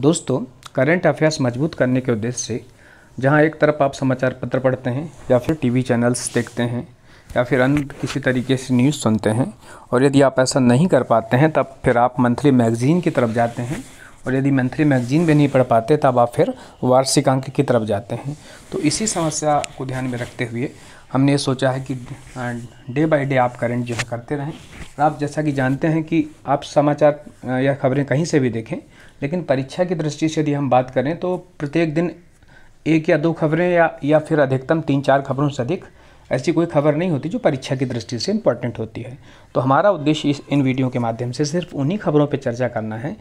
दोस्तों current affairs मजबूत करने के उद्देश्य से जहाँ एक तरफ आप समाचार पत्र पढ़ते हैं या फिर टीवी चैनल्स देखते हैं या फिर अन्य किसी तरीके से न्यूज़ सुनते हैं और यदि आप ऐसा नहीं कर पाते हैं तब फिर आप मंथली मैगज़ीन की तरफ जाते हैं और यदि मंथली मैगजीन भी नहीं पढ़ पाते तब आप फिर वार्षिक अंक की तरफ जाते हैं तो इसी समस्या को ध्यान में रखते हुए हमने सोचा है कि डे बाय डे आप करंट जो है करते रहें और आप जैसा कि जानते हैं कि आप समाचार या खबरें कहीं से भी देखें लेकिन परीक्षा की दृष्टि से यदि हम बात करें तो प्रत्येक दिन एक या दो खबरें या या फिर अधिकतम तीन चार खबरों से अधिक ऐसी कोई खबर नहीं होती जो परीक्षा की दृष्टि से इंपॉर्टेंट होती है तो हमारा उद्देश्य इस इन वीडियो के माध्यम से सिर्फ उन्हीं खबरों पर चर्चा करना है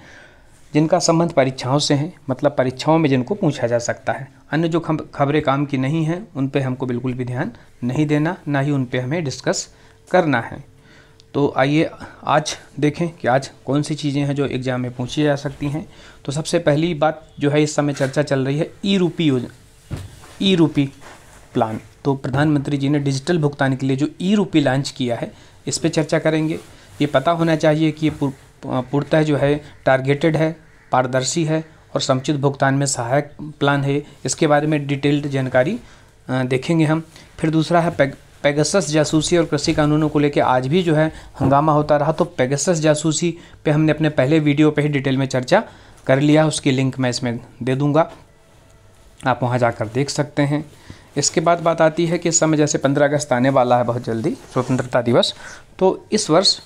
जिनका संबंध परीक्षाओं से है मतलब परीक्षाओं में जिनको पूछा जा सकता है अन्य जो खबरें काम की नहीं हैं उन पर हमको बिल्कुल भी ध्यान नहीं देना ना ही उन पर हमें डिस्कस करना है तो आइए आज देखें कि आज कौन सी चीज़ें हैं जो एग्ज़ाम में पूछी जा सकती हैं तो सबसे पहली बात जो है इस समय चर्चा चल रही है ई रूपी योजना ई रूपी प्लान तो प्रधानमंत्री जी ने डिजिटल भुगतान के लिए जो ई रूपी लॉन्च किया है इस पर चर्चा करेंगे ये पता होना चाहिए कि ये पूर्णतः जो है टारगेटेड है पारदर्शी है और समुचित भुगतान में सहायक प्लान है इसके बारे में डिटेल्ड जानकारी देखेंगे हम फिर दूसरा है पैग पेगसस जासूसी और कृषि कानूनों को लेकर आज भी जो है हंगामा होता रहा तो पेगसस जासूसी पे हमने अपने पहले वीडियो पे ही डिटेल में चर्चा कर लिया उसकी लिंक मैं इसमें दे दूंगा आप वहाँ जाकर देख सकते हैं इसके बाद बात आती है कि इस समय जैसे पंद्रह अगस्त आने वाला है बहुत जल्दी स्वतंत्रता दिवस तो इस वर्ष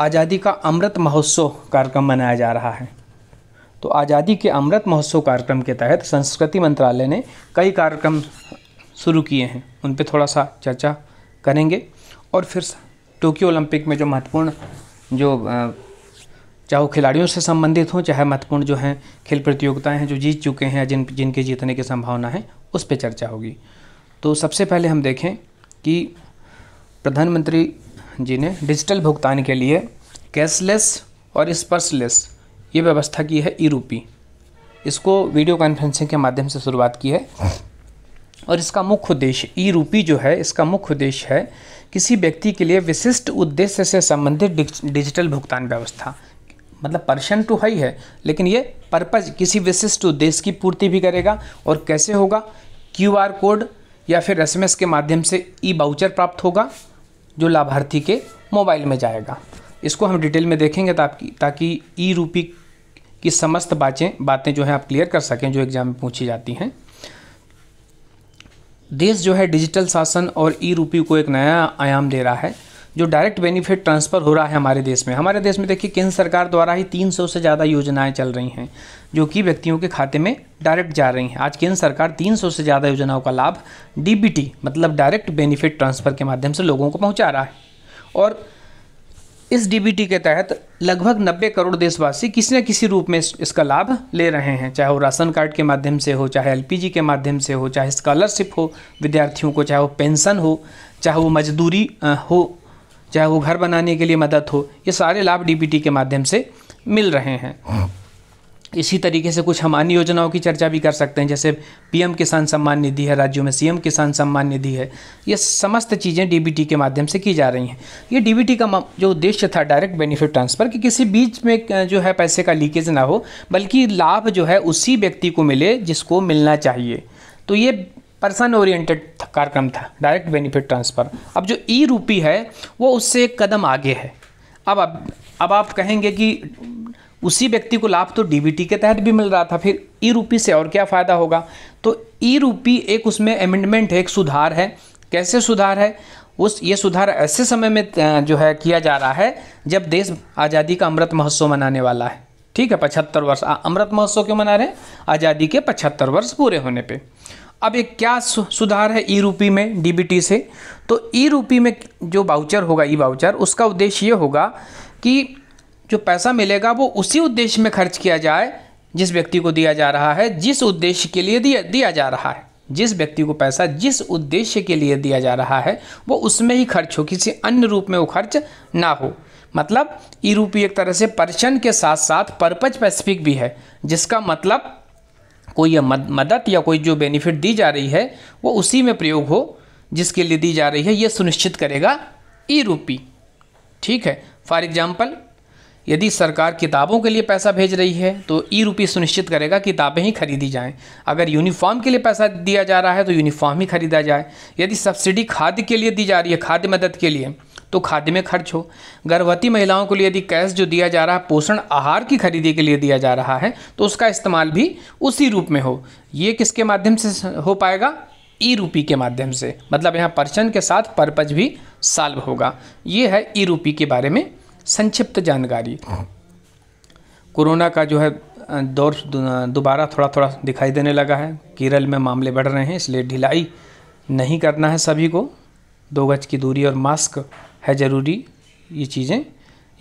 आज़ादी का अमृत महोत्सव कार्यक्रम मनाया जा रहा है तो आज़ादी के अमृत महोत्सव कार्यक्रम के तहत संस्कृति मंत्रालय ने कई कार्यक्रम शुरू किए हैं उन पर थोड़ा सा चर्चा करेंगे और फिर टोक्यो ओलंपिक में जो महत्वपूर्ण जो चाहे वो खिलाड़ियों से संबंधित हों चाहे महत्वपूर्ण जो हैं खेल प्रतियोगिताएं हैं जो जीत चुके हैं जिन जिनके जीतने की संभावना है उस पर चर्चा होगी तो सबसे पहले हम देखें कि प्रधानमंत्री जी ने डिजिटल भुगतान के लिए कैशलेस और स्पर्शलेस ये व्यवस्था की है ई रूपी इसको वीडियो कॉन्फ्रेंसिंग के माध्यम से शुरुआत की है और इसका मुख्य उद्देश्य ई रूपी जो है इसका मुख्य उद्देश्य है किसी व्यक्ति के लिए विशिष्ट उद्देश्य से संबंधित डिजिटल भुगतान व्यवस्था मतलब पर्सन टू हाई है लेकिन ये पर्पज किसी विशिष्ट उद्देश्य की पूर्ति भी करेगा और कैसे होगा क्यू आर कोड या फिर एस के माध्यम से ई बाउचर प्राप्त होगा जो लाभार्थी के मोबाइल में जाएगा इसको हम डिटेल में देखेंगे ताकि ताकि ई रूपी कि समस्त बातें बातें जो है आप क्लियर कर सकें जो एग्ज़ाम में पूछी जाती हैं देश जो है डिजिटल शासन और ई रूपी को एक नया आयाम दे रहा है जो डायरेक्ट बेनिफिट ट्रांसफ़र हो रहा है हमारे देश में हमारे देश में देखिए केंद्र सरकार द्वारा ही 300 से ज़्यादा योजनाएं चल रही हैं जो कि व्यक्तियों के खाते में डायरेक्ट जा रही हैं आज केंद्र सरकार 300 से ज़्यादा योजनाओं का लाभ डीबीटी मतलब डायरेक्ट बेनिफिट ट्रांसफ़र के माध्यम से लोगों को पहुँचा रहा है और इस डीबीटी के तहत लगभग 90 करोड़ देशवासी किसी न किसी रूप में इसका लाभ ले रहे हैं चाहे वो राशन कार्ड के माध्यम से हो चाहे एलपीजी के माध्यम से हो चाहे स्कॉलरशिप हो विद्यार्थियों को चाहे वो पेंशन हो चाहे वो मजदूरी हो चाहे वो घर बनाने के लिए मदद हो ये सारे लाभ डीबीटी के माध्यम से मिल रहे हैं इसी तरीके से कुछ हम अन्य योजनाओं की चर्चा भी कर सकते हैं जैसे पीएम किसान सम्मान निधि है राज्यों में सीएम किसान सम्मान निधि है ये समस्त चीज़ें डीबीटी के माध्यम से की जा रही हैं ये डीबीटी का जो उद्देश्य था डायरेक्ट बेनिफिट ट्रांसफ़र कि किसी बीच में जो है पैसे का लीकेज ना हो बल्कि लाभ जो है उसी व्यक्ति को मिले जिसको मिलना चाहिए तो ये पर्सन ओरिएंटेड कार्यक्रम था डायरेक्ट बेनिफिट ट्रांसफ़र अब जो ई रूपी है वो उससे एक कदम आगे है अब अब अब आप कहेंगे कि उसी व्यक्ति को लाभ तो डीबीटी के तहत भी मिल रहा था फिर ई रूपी से और क्या फ़ायदा होगा तो ई रूपी एक उसमें अमेंडमेंट है एक सुधार है कैसे सुधार है उस ये सुधार ऐसे समय में जो है किया जा रहा है जब देश आज़ादी का अमृत महोत्सव मनाने वाला है ठीक है पचहत्तर वर्ष अमृत महोत्सव क्यों मना रहे हैं आज़ादी के पचहत्तर वर्ष पूरे होने पे अब एक क्या सुधार है ई रूपी में डीबीटी से तो ई रूपी में जो बाउचर होगा ई बाउचर उसका उद्देश्य ये होगा कि जो पैसा मिलेगा वो उसी उद्देश्य में खर्च किया जाए जिस व्यक्ति को दिया जा रहा है जिस उद्देश्य के लिए दिया दिया जा रहा है जिस व्यक्ति को पैसा जिस उद्देश्य के लिए दिया जा रहा है वो उसमें ही खर्च हो किसी अन्य रूप में वो खर्च ना हो मतलब ई रूपी एक तरह से परचन के साथ साथ पर्पज स्पेसिफिक भी है जिसका मतलब कोई मदद या कोई जो बेनिफिट दी जा रही है वो उसी में प्रयोग हो जिसके लिए दी जा रही है ये सुनिश्चित करेगा ई रूपी ठीक है फॉर एग्ज़ाम्पल यदि सरकार किताबों के लिए पैसा भेज रही है तो ई रुपी सुनिश्चित करेगा किताबें ही खरीदी जाएं अगर यूनिफॉर्म के लिए पैसा दिया जा रहा है तो यूनिफॉर्म ही खरीदा जाए यदि सब्सिडी खाद्य के लिए दी जा रही है खाद्य मदद के लिए तो खाद्य में खर्च हो गर्भवती महिलाओं के लिए यदि कैश जो दिया जा रहा है पोषण आहार की खरीदी के लिए दिया जा रहा है तो उसका इस्तेमाल भी उसी रूप में हो ये किसके माध्यम से हो पाएगा ई रूपी के माध्यम से मतलब यहाँ पर्चन के साथ पर्पज भी साल्व होगा ये है ई रूपी के बारे में संक्षिप्त जानकारी कोरोना का जो है दौर दोबारा थोड़ा थोड़ा दिखाई देने लगा है केरल में मामले बढ़ रहे हैं इसलिए ढिलाई नहीं करना है सभी को दो गज की दूरी और मास्क है ज़रूरी ये चीज़ें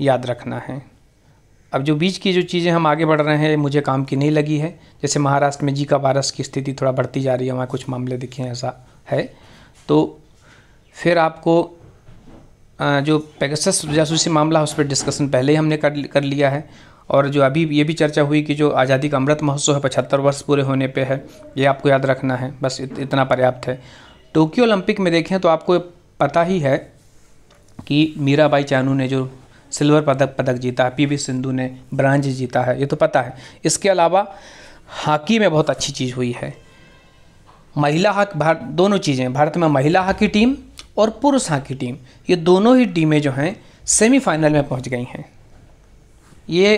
याद रखना है अब जो बीच की जो चीज़ें हम आगे बढ़ रहे हैं मुझे काम की नहीं लगी है जैसे महाराष्ट्र में जी का वायरस की स्थिति थोड़ा बढ़ती जा रही है वहाँ कुछ मामले दिखे हैं ऐसा है तो फिर आपको जो पैगसस जासूसी मामला है उस पर डिस्कशन पहले ही हमने कर कर लिया है और जो अभी ये भी चर्चा हुई कि जो आज़ादी का अमृत महोत्सव है पचहत्तर वर्ष पूरे होने पे है ये आपको याद रखना है बस इत, इतना पर्याप्त है टोक्यो ओलंपिक में देखें तो आपको पता ही है कि मीराबाई चानू ने जो सिल्वर पदक पदक जीता है पी सिंधु ने ब्रांज जीता है ये तो पता है इसके अलावा हॉकी में बहुत अच्छी चीज़ हुई है महिला हॉकी भारत दोनों चीज़ें भारत में महिला हॉकी टीम और पुरुष हॉकी टीम ये दोनों ही टीमें जो हैं सेमीफाइनल में पहुंच गई हैं ये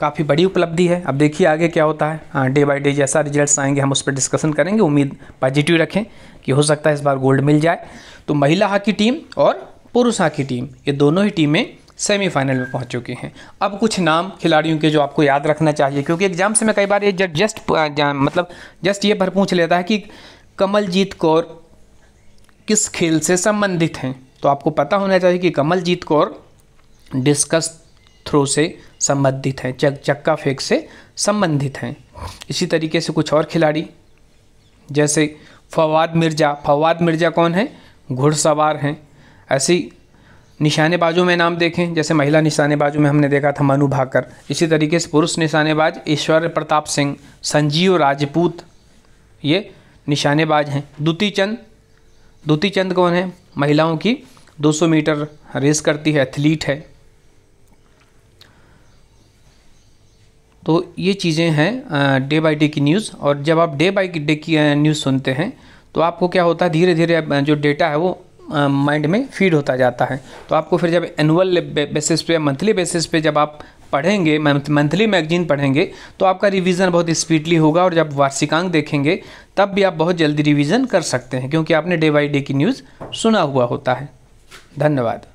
काफ़ी बड़ी उपलब्धि है अब देखिए आगे क्या होता है हाँ डे बाई डे जैसा रिजल्ट्स आएंगे हम उस पर डिस्कशन करेंगे उम्मीद पॉजिटिव रखें कि हो सकता है इस बार गोल्ड मिल जाए तो महिला हॉकी टीम और पुरुष हॉकी टीम ये दोनों ही टीमें सेमीफाइनल में पहुंच चुकी हैं अब कुछ नाम खिलाड़ियों के जो आपको याद रखना चाहिए क्योंकि एग्जाम से मैं कई बार ये जस्ट मतलब जस्ट ये भर पूछ लेता है कि कमलजीत कौर किस खेल से संबंधित हैं तो आपको पता होना चाहिए कि कमलजीत कौर डिस्कस थ्रो से संबंधित हैं चक चक्का फेंक से संबंधित हैं इसी तरीके से कुछ और खिलाड़ी जैसे फवाद मिर्ज़ा फवाद मिर्ज़ा कौन है घुड़सवार हैं ऐसी निशानेबाजों में नाम देखें जैसे महिला निशानेबाजों में हमने देखा था मनु भाकर इसी तरीके से पुरुष निशानेबाज ईश्वर प्रताप सिंह संजीव राजपूत ये निशानेबाज हैं दुती चंद द्युति चंद कौन है महिलाओं की 200 मीटर रेस करती है एथलीट है तो ये चीज़ें हैं डे बाई डे की न्यूज़ और जब आप डे बाई डे की न्यूज़ सुनते हैं तो आपको क्या होता है धीरे धीरे जो डेटा है वो माइंड में फीड होता जाता है तो आपको फिर जब एनुअल बेसिस पे मंथली बेसिस पे जब आप पढ़ेंगे मंथली मैगजीन पढ़ेंगे तो आपका रिवीजन बहुत स्पीडली होगा और जब वार्षिकांक देखेंगे तब भी आप बहुत जल्दी रिवीजन कर सकते हैं क्योंकि आपने डे बाई डे की न्यूज़ सुना हुआ होता है धन्यवाद